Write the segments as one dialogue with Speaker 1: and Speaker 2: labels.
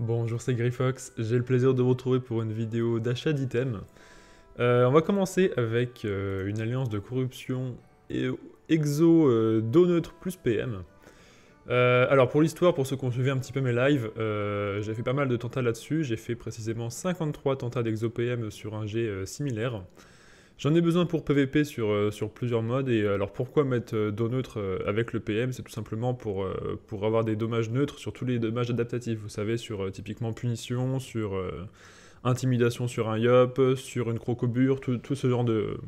Speaker 1: Bonjour, c'est Grifox, j'ai le plaisir de vous retrouver pour une vidéo d'achat d'items. Euh, on va commencer avec euh, une alliance de corruption et exo euh, neutre plus PM. Euh, alors pour l'histoire, pour ceux qui ont suivi un petit peu mes lives, j'ai fait pas mal de tentats là-dessus, j'ai fait précisément 53 tentats d'exo PM sur un jet similaire. J'en ai besoin pour PVP sur, euh, sur plusieurs modes. Et euh, alors pourquoi mettre euh, dos neutre avec le PM C'est tout simplement pour, pour avoir des dommages neutres sur tous les dommages adaptatifs. Vous savez, sur typiquement punition, sur intimidation sur un yop, sur une crocobure, tout, ce genre de,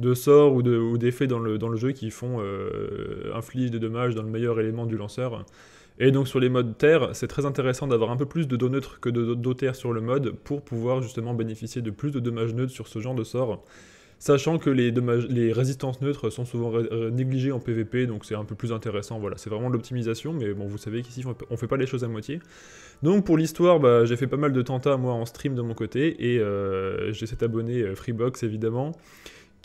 Speaker 1: de sorts ou d'effets ou dans, le, dans le jeu qui font inflige des dommages dans le meilleur élément du lanceur. Et donc sur les modes terre, c'est très intéressant d'avoir un peu plus de dos neutre que de dos terre sur le mode pour pouvoir justement bénéficier de plus de dommages neutres sur ce genre de sort. Sachant que les, les résistances neutres sont souvent négligées en PvP, donc c'est un peu plus intéressant, voilà, c'est vraiment l'optimisation, mais bon, vous savez qu'ici on fait pas les choses à moitié. Donc pour l'histoire, bah, j'ai fait pas mal de tentats moi en stream de mon côté, et euh, j'ai cet abonné euh, Freebox évidemment,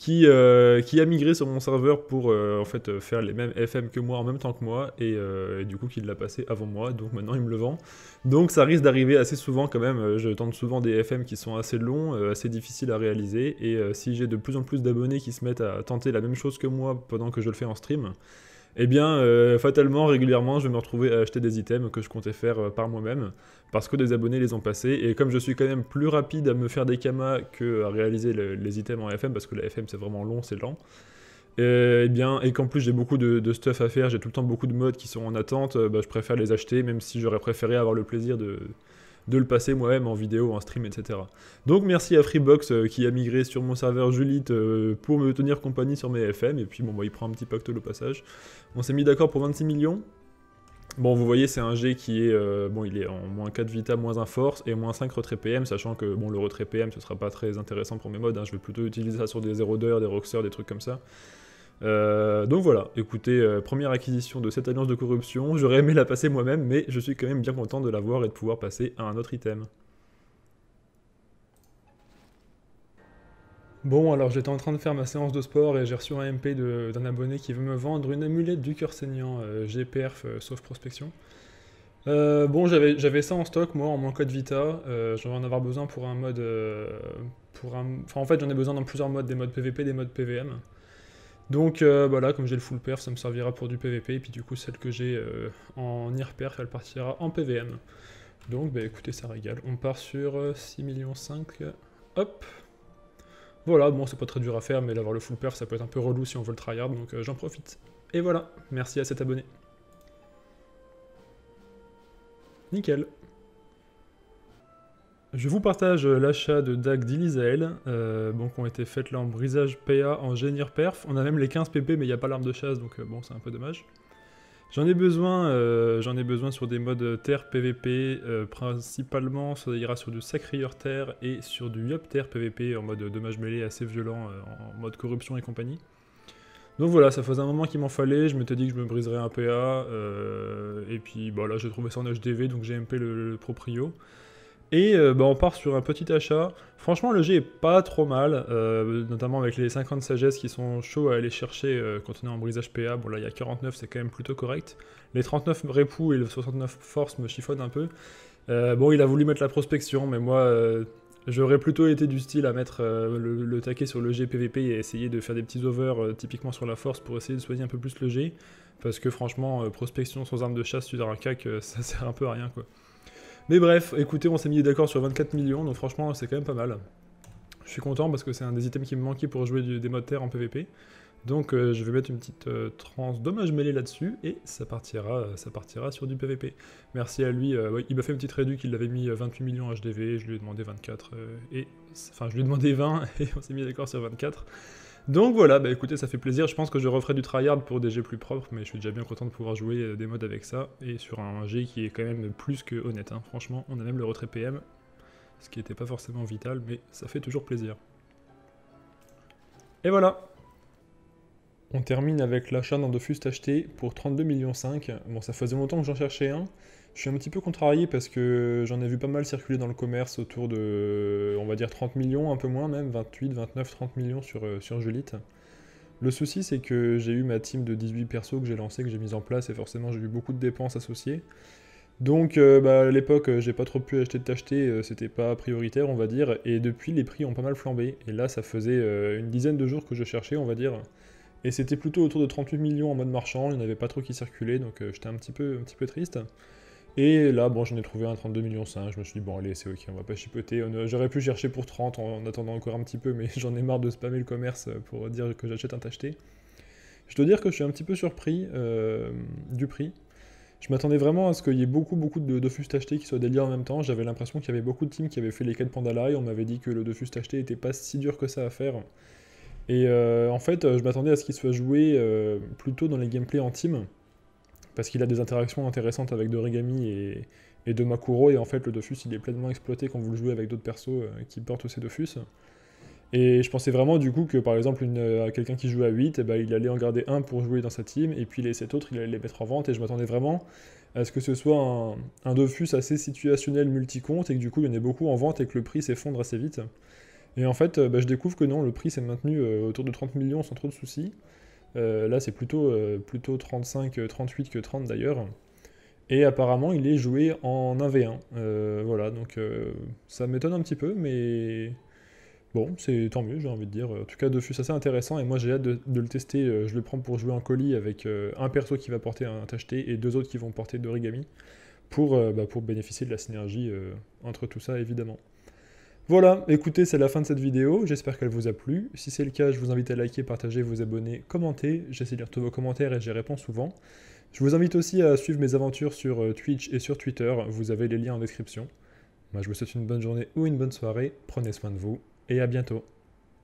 Speaker 1: euh, qui, a migré sur mon serveur pour euh, en fait euh, faire les mêmes FM que moi en même temps que moi et, et du coup qui l'a passé avant moi donc maintenant il me le vend donc ça risque d'arriver assez souvent quand même je tente souvent des FM qui sont assez longs assez difficiles à réaliser et si j'ai de plus en plus d'abonnés qui se mettent à tenter la même chose que moi pendant que je le fais en stream eh bien, euh, fatalement, régulièrement, je vais me retrouver à acheter des items que je comptais faire euh, par moi-même, parce que des abonnés les ont passés, et comme je suis quand même plus rapide à me faire des kamas que à réaliser les items en FM, parce que la FM c'est vraiment long, c'est lent, et, euh, eh bien, et qu'en plus j'ai beaucoup de, stuff à faire, j'ai tout le temps beaucoup de modes qui sont en attente, bah, je préfère les acheter, même si j'aurais préféré avoir le plaisir de de le passer moi-même en vidéo, en stream, etc. Donc merci à Freebox euh, qui a migré sur mon serveur Julite euh, pour me tenir compagnie sur mes FM, et puis bon, bah, il prend un petit pacte au passage. On s'est mis d'accord pour 26 millions. Bon, vous voyez, c'est un G qui est, euh, bon, il est en moins 4 vita, moins 1 force et moins 5 retrait PM, sachant que, bon, le retrait PM, ce sera pas très intéressant pour mes modes, hein. je vais plutôt utiliser ça sur des érodeurs, des roxers, des trucs comme ça. Euh, donc voilà, écoutez, euh, première acquisition de cette alliance de corruption, j'aurais aimé la passer moi-même, mais je suis quand même bien content de l'avoir et de pouvoir passer à un autre item. Bon, alors j'étais en train de faire ma séance de sport et j'ai reçu un MP d'un abonné qui veut me vendre une amulette du cœur saignant euh, GPRF sauf prospection. bon, j'avais ça en stock, moi, en mon code Vita. j'en vais en avoir besoin pour un mode... pour un... Enfin, en fait, j'en ai besoin dans plusieurs modes, des modes PVP, des modes PVM. Donc voilà, euh, bah comme j'ai le full perf, ça me servira pour du PVP, et puis du coup, celle que j'ai euh, en IR elle partira en PVM. Donc bah écoutez, ça régale. On part sur 6 euh, millions. 5 Hop Voilà, bon, c'est pas très dur à faire, mais d'avoir le full perf, ça peut être un peu relou si on veut le tryhard, donc j'en profite. Et voilà, merci à cet abonné. Nickel je vous partage euh, l'achat de dag d'Ilisael, euh, qui ont été faites là en brisage PA, en génir perf. On a même les 15 PP, mais il n'y a pas l'arme de chasse, donc euh, bon, c'est un peu dommage. J'en ai besoin, j'en ai besoin sur des modes terre PVP, principalement, ça ira sur du Sacrieur terre et sur du Yop terre PVP en mode dommage mêlé assez violent, en mode corruption et compagnie. Donc voilà, ça faisait un moment qu'il m'en fallait, je m'étais dit que je me briserais un PA, et puis bah, là j'ai trouvé ça en HDV, donc j'ai MP le proprio. Et euh, bah, on part sur un petit achat. Franchement, le G est pas trop mal, euh, notamment avec les 50 sagesse qui sont chauds à aller chercher euh, quand on est en brisage PA. Bon, là, il y a 49, c'est quand même plutôt correct. Les 39 repous et le 69 force me chiffonnent un peu. bon, il a voulu mettre la prospection, mais moi, j'aurais plutôt été du style à mettre le, taquet sur le G PVP et essayer de faire des petits overs typiquement sur la force pour essayer de soigner un peu plus le G. Parce que franchement, prospection sans arme de chasse, tu as un cac, ça sert un peu à rien quoi. Mais bref, écoutez, on s'est mis d'accord sur 24 millions, donc franchement, c'est quand même pas mal. Je suis content parce que c'est un des items qui me manquait pour jouer du, des modes terre en PvP. Donc euh, je vais mettre une petite euh, trans dommage mêlée là-dessus et ça partira, euh, ça partira sur du PVP. Merci à lui, il m'a fait une petite réduction, qu'il avait mis 28 millions HDV, je lui ai demandé 24 et enfin je lui ai demandé 20 et on s'est mis d'accord sur 24. Donc voilà, bah écoutez, ça fait plaisir. Je pense que je referai du tryhard pour des jets plus propres, mais je suis déjà bien content de pouvoir jouer euh, des modes avec ça. Et sur un G qui est quand même plus que honnête. Hein. Franchement, on a même le retrait PM, ce qui n'était pas forcément vital, mais ça fait toujours plaisir. Et voilà on termine avec l'achat d'un Dofus acheté pour 32,5 millions. Bon, ça faisait longtemps que j'en cherchais un. Je suis un petit peu contrarié parce que j'en ai vu pas mal circuler dans le commerce autour de, on va dire 30 millions, un peu moins même, 28, 29, 30 millions sur, euh, sur Le souci, c'est que j'ai eu ma team de 18 persos que j'ai lancé, que j'ai mise en place, et forcément, j'ai eu beaucoup de dépenses associées. Donc, euh, bah, à l'époque, euh, j'ai pas trop pu acheter de t'acheter, c'était pas prioritaire, on va dire. Et depuis, les prix ont pas mal flambé. Et là, ça faisait une dizaine de jours que je cherchais, on va dire et c'était plutôt autour de 38 millions en mode marchand, il n'y en avait pas trop qui circulaient, donc euh, j'étais un petit peu, un petit peu triste. Et là, bon, j'en ai trouvé un 32 millions 5, je me suis dit, bon allez, c'est ok, on va pas chipoter. J'aurais pu chercher pour 30 en, attendant encore un petit peu, mais j'en ai marre de spammer le commerce pour dire que j'achète un tacheté. Je dois dire que je suis un petit peu surpris euh, du prix. Je m'attendais vraiment à ce qu'il y ait beaucoup, beaucoup de Dofus tachetés qui soient déliés en même temps. J'avais l'impression qu'il y avait beaucoup de teams qui avaient fait les quêtes et On m'avait dit que le Dofus tacheté était pas si dur que ça à faire. Et euh, en fait, euh, je m'attendais à ce qu'il soit joué euh, plutôt dans les gameplays en team, parce qu'il a des interactions intéressantes avec Dorigami et, et de Makuro, et en fait, le Dofus, il est pleinement exploité quand vous le jouez avec d'autres persos qui portent ces Dofus. Et je pensais vraiment du coup que par exemple quelqu'un qui joue à 8, eh ben, il allait en garder un pour jouer dans sa team, et puis les 7 autres, il allait les mettre en vente, et je m'attendais vraiment à ce que ce soit un, un Dofus assez situationnel multi et que du coup il y en ait beaucoup en vente et que le prix s'effondre assez vite. Et en fait, euh, bah, je découvre que non, le prix s'est maintenu euh, autour de 30 millions sans trop de soucis. Euh, là, c'est plutôt, plutôt 35, 38 que 30 d'ailleurs. Et apparemment, il est joué en 1v1. voilà, donc ça m'étonne un petit peu, mais bon, c'est tant mieux, j'ai envie de dire. En tout cas, Dofus, c'est assez intéressant et moi j'ai hâte de, le tester. Je le prends pour jouer en colis avec un perso qui va porter un tacheté et deux autres qui vont porter d'origami pour, bah, pour bénéficier de la synergie entre tout ça, évidemment. Voilà, écoutez, c'est la fin de cette vidéo, j'espère qu'elle vous a plu. Si c'est le cas, je vous invite à liker, partager, vous abonner, commenter. J'essaie de lire tous vos commentaires et j'y réponds souvent. Je vous invite aussi à suivre mes aventures sur euh, Twitch et sur Twitter, vous avez les liens en description. Moi, je vous souhaite une bonne journée ou une bonne soirée, prenez soin de vous et à bientôt.